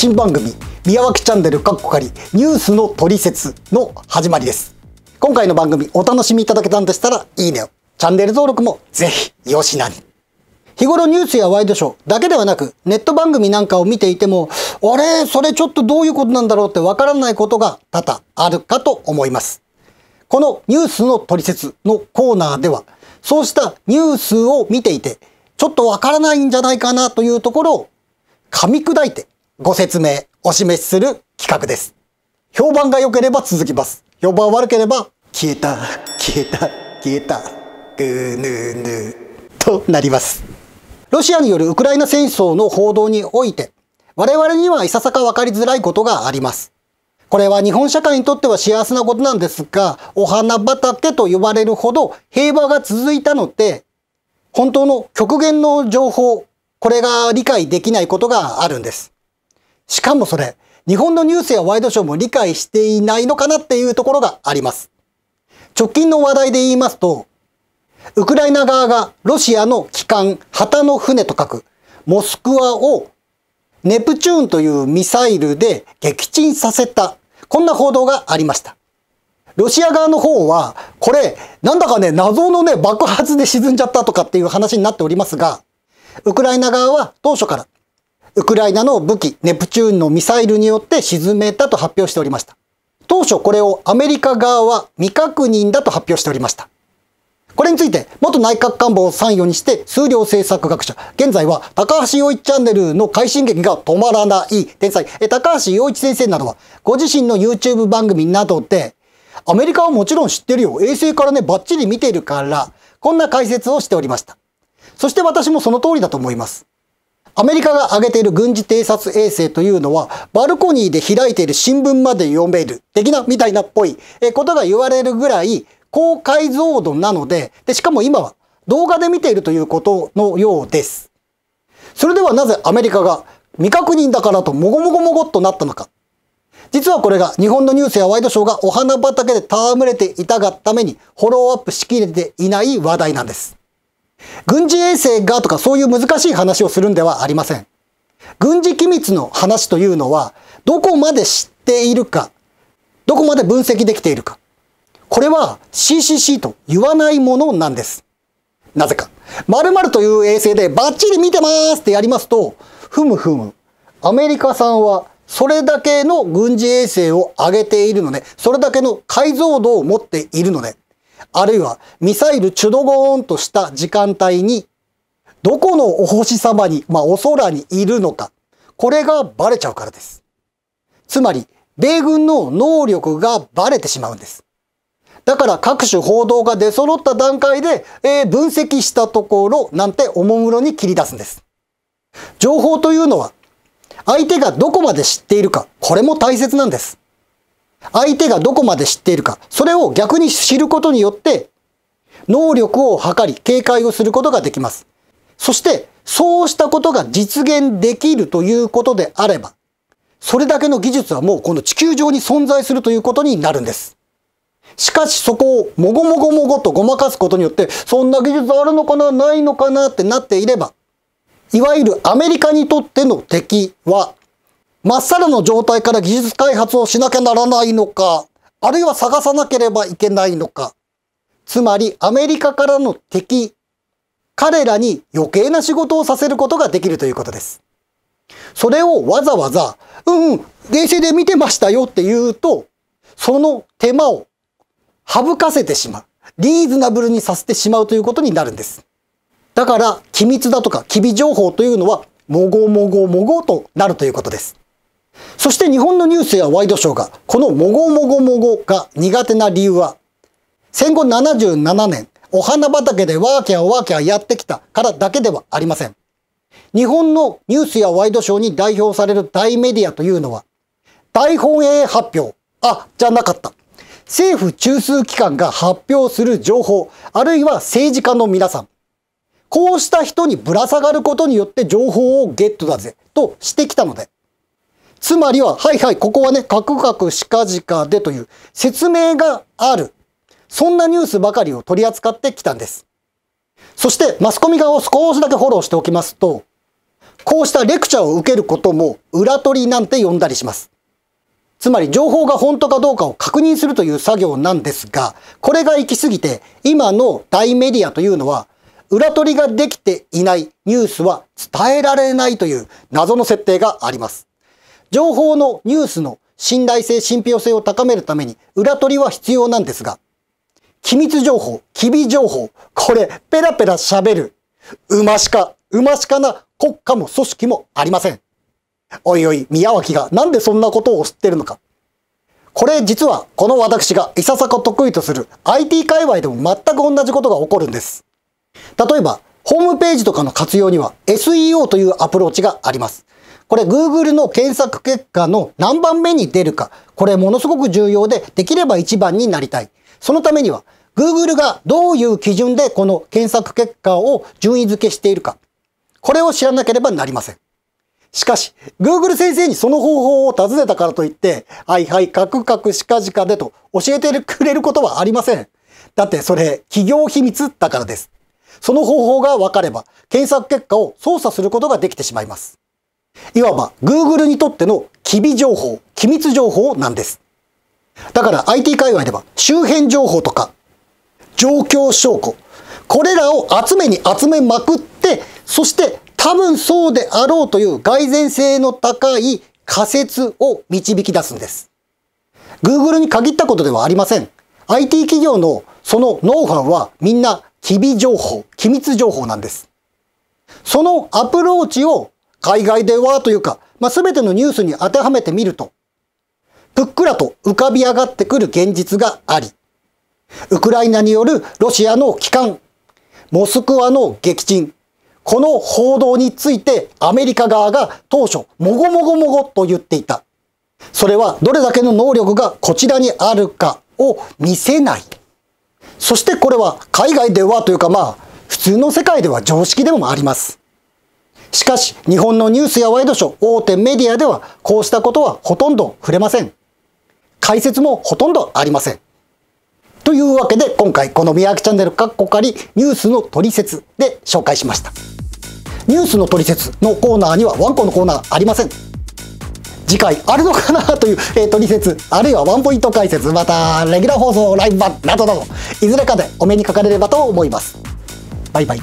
新番組宮脇チャンネルかっこかりニュースの取説の始まりです今回の番組お楽しみいただけたんでしたらいいねをチャンネル登録もぜひよしなに日頃ニュースやワイドショーだけではなくネット番組なんかを見ていてもあれそれちょっとどういうことなんだろうってわからないことが多々あるかと思いますこのニュースの取説のコーナーではそうしたニュースを見ていてちょっとわからないんじゃないかなというところを噛み砕いてご説明、お示しする企画です。評判が良ければ続きます。評判悪ければ、消えた、消えた、消えた、ぐーぬーぬー、となります。ロシアによるウクライナ戦争の報道において、我々にはいささかわかりづらいことがあります。これは日本社会にとっては幸せなことなんですが、お花畑と呼ばれるほど平和が続いたので、本当の極限の情報、これが理解できないことがあるんです。しかもそれ、日本のニュースやワイドショーも理解していないのかなっていうところがあります。直近の話題で言いますと、ウクライナ側がロシアの機関、旗の船と書く、モスクワをネプチューンというミサイルで撃沈させた、こんな報道がありました。ロシア側の方は、これ、なんだかね、謎のね、爆発で沈んじゃったとかっていう話になっておりますが、ウクライナ側は当初からウクライナの武器ネプチューンのミサイルによって沈めたと発表しておりました。当初これをアメリカ側は未確認だと発表しておりました。これについて、元内閣官房参与にして数量政策学者、現在は高橋洋一チャンネルの快進撃が止まらない天才、高橋洋一先生などは、ご自身の YouTube 番組などで、アメリカはもちろん知ってるよ。衛星からね、バッチリ見てるから、こんな解説をしておりました。そして私もその通りだと思います。アメリカが挙げている軍事偵察衛星というのは、バルコニーで開いている新聞まで読める、的な、みたいなっぽいことが言われるぐらい、高解像度なのでで、しかも今は動画で見ているということのようです。それではなぜアメリカが未確認だからともごもごもごっとなったのか。実はこれが日本のニュースやワイドショーがお花畑で戯れていたがためにフォローアップしきれていない話題なんです。軍事衛星がとかそういう難しい話をするんではありません。軍事機密の話というのは、どこまで知っているか、どこまで分析できているか。これは CCC と言わないものなんです。なぜか。〇〇という衛星でバッチリ見てますってやりますと、ふむふむ。アメリカさんはそれだけの軍事衛星を上げているので、それだけの解像度を持っているので、あるいはミサイルチュドゴーンとした時間帯に、どこのお星様に、まあお空にいるのか、これがバレちゃうからです。つまり、米軍の能力がバレてしまうんです。だから各種報道が出揃った段階で、えー、分析したところなんておもむろに切り出すんです。情報というのは相手がどこまで知っているか、これも大切なんです。相手がどこまで知っているか、それを逆に知ることによって、能力を測り、警戒をすることができます。そして、そうしたことが実現できるということであれば、それだけの技術はもうこの地球上に存在するということになるんです。しかしそこをもごもごもごとごまかすことによって、そんな技術あるのかな、ないのかなってなっていれば、いわゆるアメリカにとっての敵はまっさらの状態から技術開発をしなきゃならないのか、あるいは探さなければいけないのか。つまりアメリカからの敵、彼らに余計な仕事をさせることができるということです。それをわざわざ、うんうん、冷静で見てましたよって言うと、その手間を省かせてしまう。リーズナブルにさせてしまうということになるんです。だから、機密だとか機微情報というのは、もごもごもごとなるということです。そして日本のニュースやワイドショーが、このもごもごもごが苦手な理由は、戦後77年、お花畑でワーキャーワーキャーやってきたからだけではありません。日本のニュースやワイドショーに代表される大メディアというのは、大本営発表、あ、じゃなかった。政府中枢機関が発表する情報、あるいは政治家の皆さん。こうした人にぶら下がることによって情報をゲットだぜ、としてきたので、つまりは、はいはい、ここはね、カクカクしかじかでという説明がある。そんなニュースばかりを取り扱ってきたんです。そして、マスコミ側を少しだけフォローしておきますと、こうしたレクチャーを受けることも裏取りなんて呼んだりします。つまり情報が本当かどうかを確認するという作業なんですが、これが行き過ぎて、今の大メディアというのは、裏取りができていないニュースは伝えられないという謎の設定があります。情報のニュースの信頼性、信憑性を高めるために裏取りは必要なんですが、機密情報、機微情報、これペラペラ喋る、馬鹿、馬鹿な国家も組織もありません。おいおい、宮脇がなんでそんなことを知ってるのか。これ実はこの私がいささか得意とする IT 界隈でも全く同じことが起こるんです。例えば、ホームページとかの活用には SEO というアプローチがあります。これ Google の検索結果の何番目に出るか、これものすごく重要で、できれば1番になりたい。そのためには、Google がどういう基準でこの検索結果を順位付けしているか、これを知らなければなりません。しかし、Google 先生にその方法を尋ねたからといって、はいはい、カクカクしかじかでと教えてくれることはありません。だってそれ、企業秘密だからです。その方法が分かれば、検索結果を操作することができてしまいます。いわば Google にとっての機微情報、機密情報なんです。だから IT 界隈では周辺情報とか状況証拠、これらを集めに集めまくって、そして多分そうであろうという蓋然性の高い仮説を導き出すんです。Google に限ったことではありません。IT 企業のそのノウハウはみんな機微情報、機密情報なんです。そのアプローチを海外ではというか、まあ、全てのニュースに当てはめてみると、ぷっくらと浮かび上がってくる現実があり、ウクライナによるロシアの帰還、モスクワの撃沈、この報道についてアメリカ側が当初、もごもごもごと言っていた。それはどれだけの能力がこちらにあるかを見せない。そしてこれは海外ではというかまあ、普通の世界では常識でもあります。しかし、日本のニュースやワイドショー、大手メディアでは、こうしたことはほとんど触れません。解説もほとんどありません。というわけで、今回、この宮宅チャンネルカッコかニュースの取説で紹介しました。ニュースの取説のコーナーにはワンコのコーナーありません。次回あるのかなという、えー、取説、あるいはワンポイント解説、また、レギュラー放送、ライブ版などなど、いずれかでお目にかかれればと思います。バイバイ。